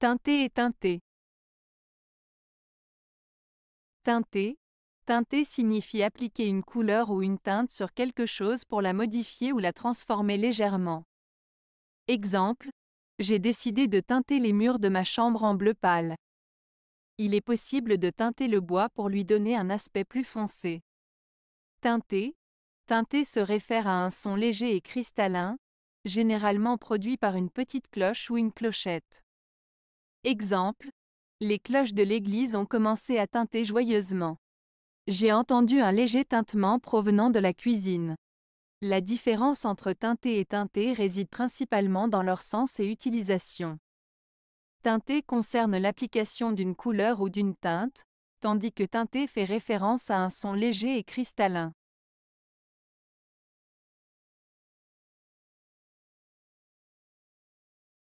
Teinté et teinté. Teinter. Teinter signifie appliquer une couleur ou une teinte sur quelque chose pour la modifier ou la transformer légèrement. Exemple, j'ai décidé de teinter les murs de ma chambre en bleu pâle. Il est possible de teinter le bois pour lui donner un aspect plus foncé. Teinter. teinté se réfère à un son léger et cristallin, généralement produit par une petite cloche ou une clochette. Exemple, les cloches de l'église ont commencé à teinter joyeusement. J'ai entendu un léger tintement provenant de la cuisine. La différence entre teinté et teinté réside principalement dans leur sens et utilisation. Teinté concerne l'application d'une couleur ou d'une teinte, tandis que teinté fait référence à un son léger et cristallin.